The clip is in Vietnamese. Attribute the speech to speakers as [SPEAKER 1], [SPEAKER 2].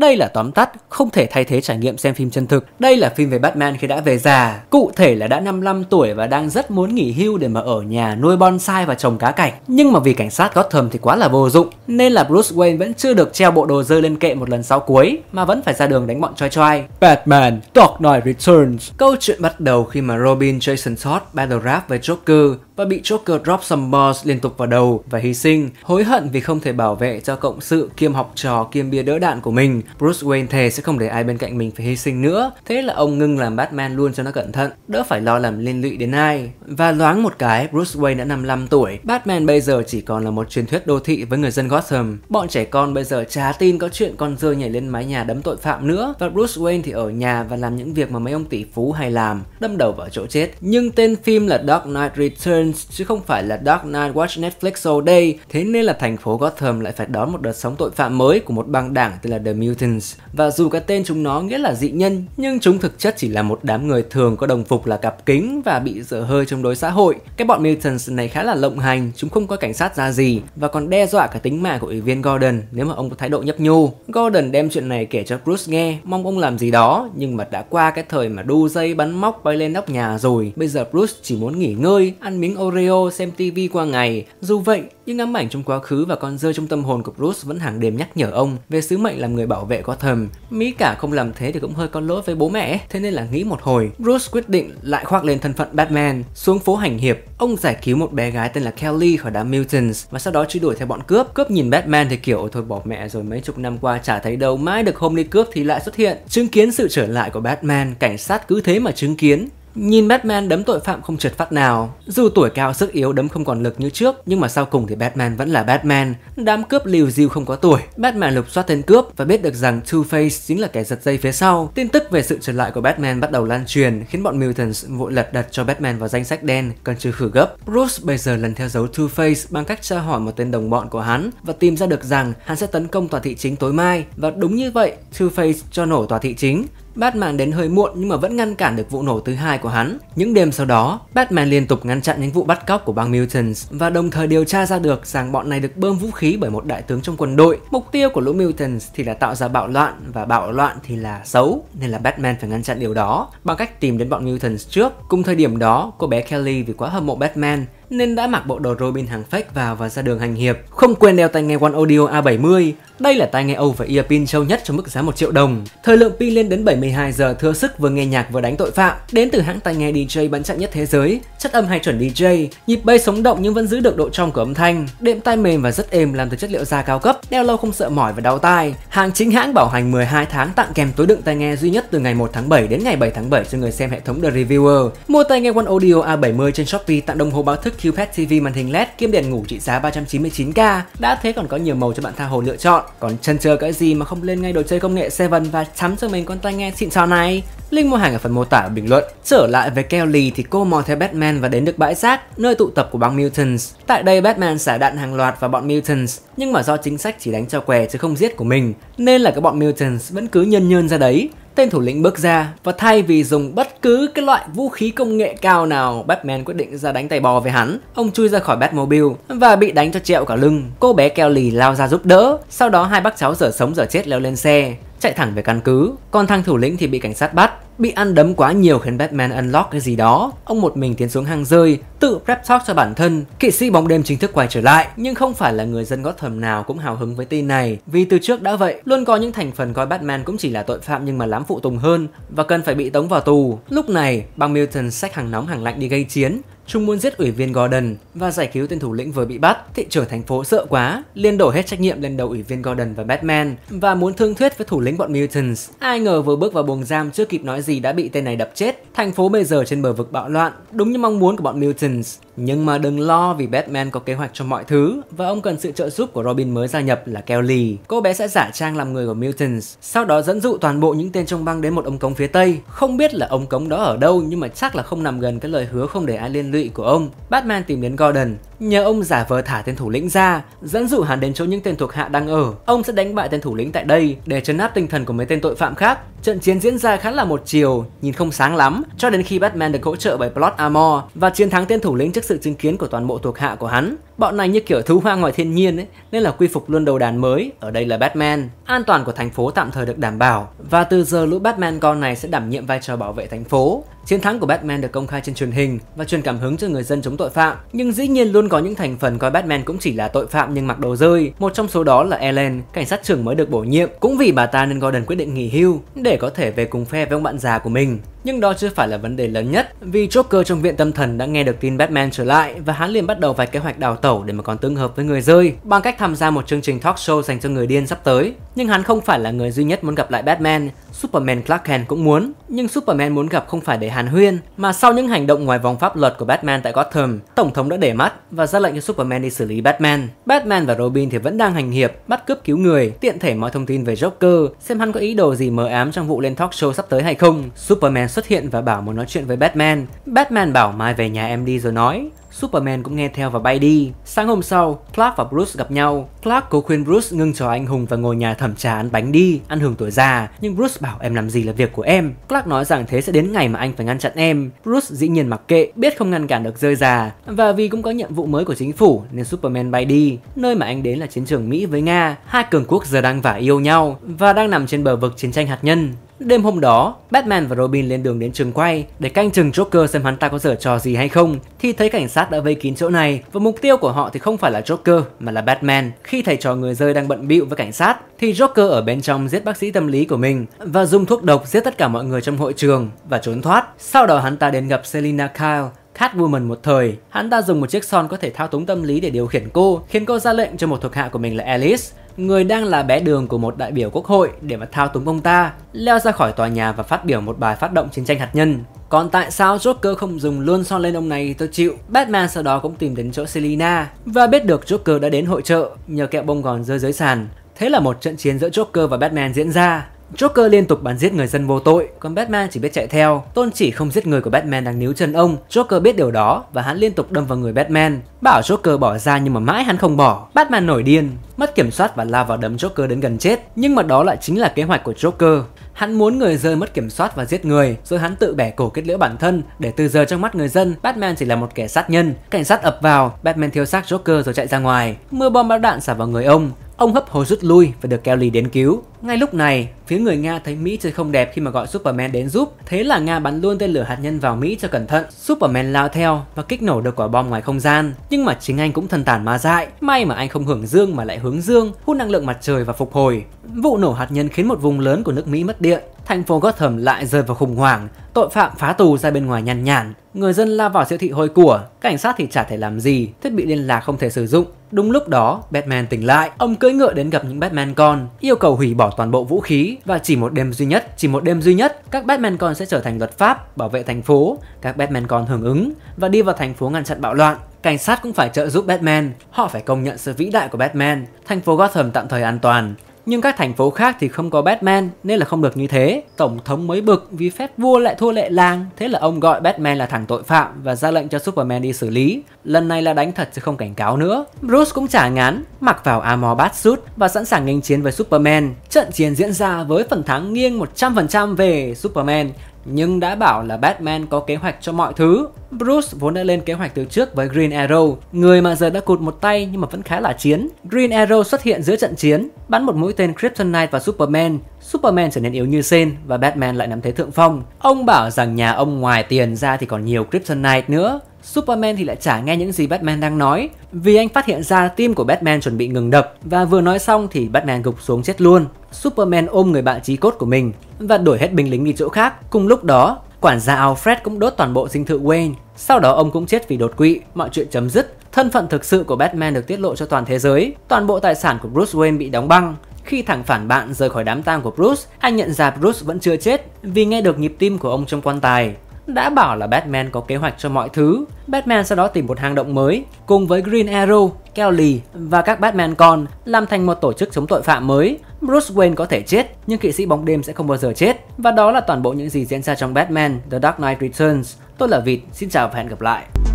[SPEAKER 1] Đây là tóm tắt, không thể thay thế trải nghiệm xem phim chân thực. Đây là phim về Batman khi đã về già, cụ thể là đã 55 tuổi và đang rất muốn nghỉ hưu để mà ở nhà nuôi bonsai và trồng cá cảnh. Nhưng mà vì cảnh sát Gotham thì quá là vô dụng, nên là Bruce Wayne vẫn chưa được treo bộ đồ rơi lên kệ một lần sau cuối, mà vẫn phải ra đường đánh bọn choi choi. Batman Dark Knight Returns Câu chuyện bắt đầu khi mà Robin Jason Todd battle rap với Joker và bị Joker drop some balls liên tục vào đầu và hy sinh, hối hận vì không thể bảo vệ cho cộng sự kiêm học trò kiêm bia đỡ đạn của mình Bruce Wayne thề sẽ không để ai bên cạnh mình phải hy sinh nữa, thế là ông ngưng làm Batman luôn cho nó cẩn thận, đỡ phải lo làm liên lụy đến ai. Và loáng một cái, Bruce Wayne đã 55 tuổi, Batman bây giờ chỉ còn là một truyền thuyết đô thị với người dân Gotham. Bọn trẻ con bây giờ chả tin có chuyện con rơi nhảy lên mái nhà đấm tội phạm nữa, và Bruce Wayne thì ở nhà và làm những việc mà mấy ông tỷ phú hay làm, đâm đầu vào chỗ chết. Nhưng tên phim là Dark Knight Returns chứ không phải là Dark Knight Watch Netflix All Day, thế nên là thành phố Gotham lại phải đón một đợt sóng tội phạm mới của một băng đảng tên là The Mutant mutants và dù cái tên chúng nó nghĩa là dị nhân nhưng chúng thực chất chỉ là một đám người thường có đồng phục là cặp kính và bị dở hơi chống đối xã hội. Cái bọn mutants này khá là lộng hành, chúng không có cảnh sát ra gì và còn đe dọa cả tính mạng của ủy viên Gordon nếu mà ông có thái độ nhấp nhô. Gordon đem chuyện này kể cho Bruce nghe, mong ông làm gì đó nhưng mà đã qua cái thời mà đu dây bắn móc bay lên nóc nhà rồi. Bây giờ Bruce chỉ muốn nghỉ ngơi, ăn miếng Oreo, xem TV qua ngày. Dù vậy, những ám ảnh trong quá khứ và con rơi trong tâm hồn của Bruce vẫn hàng đêm nhắc nhở ông về sứ mệnh làm người bảo bảo vệ có thầm mỹ cả không làm thế thì cũng hơi có lỗi với bố mẹ thế nên là nghĩ một hồi bruce quyết định lại khoác lên thân phận batman xuống phố hành hiệp ông giải cứu một bé gái tên là kelly khỏi đám mutants và sau đó truy đuổi theo bọn cướp cướp nhìn batman thì kiểu thôi bỏ mẹ rồi mấy chục năm qua chả thấy đâu mãi được hôm đi cướp thì lại xuất hiện chứng kiến sự trở lại của batman cảnh sát cứ thế mà chứng kiến Nhìn Batman đấm tội phạm không trượt phát nào, dù tuổi cao sức yếu đấm không còn lực như trước, nhưng mà sau cùng thì Batman vẫn là Batman. Đám cướp liều diêu không có tuổi, Batman lục soát tên cướp và biết được rằng Two-Face chính là kẻ giật dây phía sau. Tin tức về sự trở lại của Batman bắt đầu lan truyền, khiến bọn Mutants vội lật đặt cho Batman vào danh sách đen, cần trừ khử gấp. Bruce bây giờ lần theo dấu Two-Face bằng cách tra hỏi một tên đồng bọn của hắn và tìm ra được rằng hắn sẽ tấn công tòa thị chính tối mai. Và đúng như vậy, Two-Face cho nổ tòa thị chính. Batman đến hơi muộn nhưng mà vẫn ngăn cản được vụ nổ thứ hai của hắn. Những đêm sau đó, Batman liên tục ngăn chặn những vụ bắt cóc của bang Mutants và đồng thời điều tra ra được rằng bọn này được bơm vũ khí bởi một đại tướng trong quân đội. Mục tiêu của lũ Mutants thì là tạo ra bạo loạn và bạo loạn thì là xấu nên là Batman phải ngăn chặn điều đó bằng cách tìm đến bọn Mutants trước. Cùng thời điểm đó, cô bé Kelly vì quá hâm mộ Batman nên đã mặc bộ đồ Robin hàng fake vào và ra đường hành hiệp. Không quên đeo tai nghe One Audio A70. Đây là tai nghe over ear pin sâu nhất trong mức giá 1 triệu đồng. Thời lượng pin lên đến 72 giờ thừa sức vừa nghe nhạc vừa đánh tội phạm. Đến từ hãng tai nghe DJ bán chạy nhất thế giới, chất âm hay chuẩn DJ, nhịp bass sống động nhưng vẫn giữ được độ trong của âm thanh, đệm tai mềm và rất êm làm từ chất liệu da cao cấp, đeo lâu không sợ mỏi và đau tai. Hàng chính hãng bảo hành 12 tháng tặng kèm túi đựng tai nghe duy nhất từ ngày 1 tháng 7 đến ngày 7 tháng 7 cho người xem hệ thống The Reviewer. Mua tai nghe One Audio A70 trên Shopee tặng đồng hồ báo thức QPad TV màn hình LED kiêm đèn ngủ trị giá 399k, đã thế còn có nhiều màu cho bạn tha hồ lựa chọn. Còn chân chờ cái gì mà không lên ngay đồ chơi công nghệ 7 và chấm cho mình con tai nghe xịn sò này? Link mua hàng ở phần mô tả và bình luận. Trở lại về Kelly thì cô mò theo Batman Batman và đến được bãi rác, nơi tụ tập của băng Mutants. Tại đây Batman xả đạn hàng loạt vào bọn Mutants, nhưng mà do chính sách chỉ đánh cho què chứ không giết của mình, nên là các bọn Mutants vẫn cứ nhân nhơn ra đấy. Tên thủ lĩnh bước ra và thay vì dùng bất cứ cái loại vũ khí công nghệ cao nào, Batman quyết định ra đánh tay bò với hắn. Ông chui ra khỏi Batmobile và bị đánh cho triệu cả lưng. Cô bé Kelly lao ra giúp đỡ, sau đó hai bác cháu giờ sống giờ chết leo lên xe, chạy thẳng về căn cứ. Còn thằng thủ lĩnh thì bị cảnh sát bắt. Bị ăn đấm quá nhiều khiến Batman unlock cái gì đó, ông một mình tiến xuống hang rơi, tự prep talk cho bản thân. Kỵ sĩ bóng đêm chính thức quay trở lại, nhưng không phải là người dân Gotham nào cũng hào hứng với tin này, vì từ trước đã vậy, luôn có những thành phần coi Batman cũng chỉ là tội phạm nhưng mà lắm phụ tùng hơn và cần phải bị tống vào tù. Lúc này, bang Milton xách hàng nóng hàng lạnh đi gây chiến, Trung muốn giết ủy viên Gordon và giải cứu tên thủ lĩnh vừa bị bắt. Thị trưởng thành phố sợ quá, liên đổ hết trách nhiệm lên đầu ủy viên Gordon và Batman và muốn thương thuyết với thủ lĩnh bọn Mutants. Ai ngờ vừa bước vào buồng giam chưa kịp nói gì đã bị tên này đập chết Thành phố bây giờ trên bờ vực bạo loạn, đúng như mong muốn của bọn Mutants. Nhưng mà đừng lo vì Batman có kế hoạch cho mọi thứ và ông cần sự trợ giúp của Robin mới gia nhập là Kelly. Cô bé sẽ giả trang làm người của Mutants, sau đó dẫn dụ toàn bộ những tên trong băng đến một ống cống phía Tây. Không biết là ống cống đó ở đâu nhưng mà chắc là không nằm gần cái lời hứa không để ai liên lụy của ông. Batman tìm đến Gordon, nhờ ông giả vờ thả tên thủ lĩnh ra, dẫn dụ hắn đến chỗ những tên thuộc hạ đang ở. Ông sẽ đánh bại tên thủ lĩnh tại đây để chấn áp tinh thần của mấy tên tội phạm khác. Trận chiến diễn ra khá là một chiều, nhìn không sáng lắm, cho đến khi Batman được hỗ trợ bởi Plot Armor và chiến thắng tên thủ lĩnh trước sự chứng kiến của toàn bộ thuộc hạ của hắn. Bọn này như kiểu thú hoang ngoài thiên nhiên ấy, nên là quy phục luôn đầu đàn mới, ở đây là Batman. An toàn của thành phố tạm thời được đảm bảo và từ giờ lũ Batman con này sẽ đảm nhiệm vai trò bảo vệ thành phố. Chiến thắng của Batman được công khai trên truyền hình và truyền cảm hứng cho người dân chống tội phạm, nhưng dĩ nhiên luôn có những thành phần coi Batman cũng chỉ là tội phạm nhưng mặc đồ rơi. Một trong số đó là Ellen, cảnh sát trưởng mới được bổ nhiệm, cũng vì bà ta nên Gordon quyết định nghỉ hưu để có thể về cùng phe với ông bạn già của mình. Nhưng đó chưa phải là vấn đề lớn nhất, vì Joker trong viện tâm thần đã nghe được tin Batman trở lại và hắn liền bắt đầu vài kế hoạch đào tẩu để mà còn tương hợp với người rơi bằng cách tham gia một chương trình talk show dành cho người điên sắp tới. Nhưng hắn không phải là người duy nhất muốn gặp lại Batman, Superman Clark Kent cũng muốn, nhưng Superman muốn gặp không phải để hàn huyên, mà sau những hành động ngoài vòng pháp luật của Batman tại Gotham, Tổng thống đã để mắt và ra lệnh cho Superman đi xử lý Batman. Batman và Robin thì vẫn đang hành hiệp, bắt cướp cứu người, tiện thể mọi thông tin về Joker, xem hắn có ý đồ gì mờ ám trong vụ lên talk show sắp tới hay không. Superman xuất hiện và bảo muốn nói chuyện với Batman. Batman bảo mai về nhà em đi rồi nói. Superman cũng nghe theo và bay đi. Sáng hôm sau, Clark và Bruce gặp nhau. Clark cố khuyên Bruce ngưng chờ anh hùng và ngồi nhà thẩm trà ăn bánh đi, ăn hưởng tuổi già. Nhưng Bruce bảo em làm gì là việc của em. Clark nói rằng thế sẽ đến ngày mà anh phải ngăn chặn em. Bruce dĩ nhiên mặc kệ, biết không ngăn cản được rơi già. Và vì cũng có nhiệm vụ mới của chính phủ nên Superman bay đi. Nơi mà anh đến là chiến trường Mỹ với Nga. Hai cường quốc giờ đang vả yêu nhau và đang nằm trên bờ vực chiến tranh hạt nhân. Đêm hôm đó, Batman và Robin lên đường đến trường quay để canh chừng Joker xem hắn ta có dở trò gì hay không. Thì thấy cảnh sát đã vây kín chỗ này và mục tiêu của họ thì không phải là Joker mà là Batman. Khi thầy trò người rơi đang bận bịu với cảnh sát thì Joker ở bên trong giết bác sĩ tâm lý của mình và dùng thuốc độc giết tất cả mọi người trong hội trường và trốn thoát. Sau đó hắn ta đến gặp Selina Kyle Catwoman một thời, hắn ta dùng một chiếc son có thể thao túng tâm lý để điều khiển cô, khiến cô ra lệnh cho một thuộc hạ của mình là Alice người đang là bé đường của một đại biểu quốc hội để mà thao túng ông ta, leo ra khỏi tòa nhà và phát biểu một bài phát động chiến tranh hạt nhân. Còn tại sao Joker không dùng luôn son lên ông này tôi chịu. Batman sau đó cũng tìm đến chỗ Selina và biết được Joker đã đến hội trợ nhờ kẹo bông gòn rơi dưới sàn. Thế là một trận chiến giữa Joker và Batman diễn ra. Joker liên tục bắn giết người dân vô tội, còn Batman chỉ biết chạy theo. Tôn chỉ không giết người của Batman đang níu chân ông. Joker biết điều đó và hắn liên tục đâm vào người Batman. Bảo Joker bỏ ra nhưng mà mãi hắn không bỏ. Batman nổi điên, mất kiểm soát và lao vào đấm Joker đến gần chết. Nhưng mà đó lại chính là kế hoạch của Joker. Hắn muốn người rơi mất kiểm soát và giết người, rồi hắn tự bẻ cổ kết liễu bản thân để từ giờ trong mắt người dân, Batman chỉ là một kẻ sát nhân. Cảnh sát ập vào, Batman thiêu xác Joker rồi chạy ra ngoài. Mưa bom bão đạn xả vào người ông. Ông hấp hối rút lui và được Kelly đến cứu. Ngay lúc này, phía người Nga thấy Mỹ chơi không đẹp khi mà gọi Superman đến giúp. Thế là Nga bắn luôn tên lửa hạt nhân vào Mỹ cho cẩn thận. Superman lao theo và kích nổ được quả bom ngoài không gian. Nhưng mà chính anh cũng thần tàn ma dại. May mà anh không hưởng dương mà lại hướng dương, hút năng lượng mặt trời và phục hồi. Vụ nổ hạt nhân khiến một vùng lớn của nước Mỹ mất điện. Thành phố Gotham lại rơi vào khủng hoảng, tội phạm phá tù ra bên ngoài nhàn nhản, Người dân lao vào siêu thị hôi của, cảnh sát thì chả thể làm gì, thiết bị liên lạc không thể sử dụng. Đúng lúc đó, Batman tỉnh lại, ông cưỡi ngựa đến gặp những Batman con, yêu cầu hủy bỏ toàn bộ vũ khí và chỉ một đêm duy nhất, chỉ một đêm duy nhất, các Batman con sẽ trở thành luật pháp, bảo vệ thành phố, các Batman con hưởng ứng và đi vào thành phố ngăn chặn bạo loạn. Cảnh sát cũng phải trợ giúp Batman, họ phải công nhận sự vĩ đại của Batman, thành phố Gotham tạm thời an toàn. Nhưng các thành phố khác thì không có Batman nên là không được như thế. Tổng thống mới bực vì phép vua lại thua lệ làng, thế là ông gọi Batman là thằng tội phạm và ra lệnh cho Superman đi xử lý. Lần này là đánh thật chứ không cảnh cáo nữa. Bruce cũng trả ngán, mặc vào armor bat suit và sẵn sàng nghênh chiến với Superman. Trận chiến diễn ra với phần thắng nghiêng 100% về Superman nhưng đã bảo là Batman có kế hoạch cho mọi thứ. Bruce vốn đã lên kế hoạch từ trước với Green Arrow, người mà giờ đã cụt một tay nhưng mà vẫn khá là chiến. Green Arrow xuất hiện giữa trận chiến, bắn một mũi tên Kryptonite vào Superman. Superman trở nên yếu như sen và Batman lại nắm thế thượng phong. Ông bảo rằng nhà ông ngoài tiền ra thì còn nhiều Kryptonite nữa, Superman thì lại chả nghe những gì Batman đang nói vì anh phát hiện ra tim của Batman chuẩn bị ngừng đập và vừa nói xong thì Batman gục xuống chết luôn. Superman ôm người bạn trí cốt của mình và đuổi hết binh lính đi chỗ khác. Cùng lúc đó, quản gia Alfred cũng đốt toàn bộ dinh thự Wayne. Sau đó ông cũng chết vì đột quỵ, mọi chuyện chấm dứt. Thân phận thực sự của Batman được tiết lộ cho toàn thế giới. Toàn bộ tài sản của Bruce Wayne bị đóng băng. Khi thẳng phản bạn rời khỏi đám tang của Bruce, anh nhận ra Bruce vẫn chưa chết vì nghe được nhịp tim của ông trong quan tài đã bảo là Batman có kế hoạch cho mọi thứ. Batman sau đó tìm một hang động mới cùng với Green Arrow, Kelly và các Batman con làm thành một tổ chức chống tội phạm mới. Bruce Wayne có thể chết nhưng kỵ sĩ bóng đêm sẽ không bao giờ chết. Và đó là toàn bộ những gì diễn ra trong Batman The Dark Knight Returns. Tôi là Vịt, xin chào và hẹn gặp lại.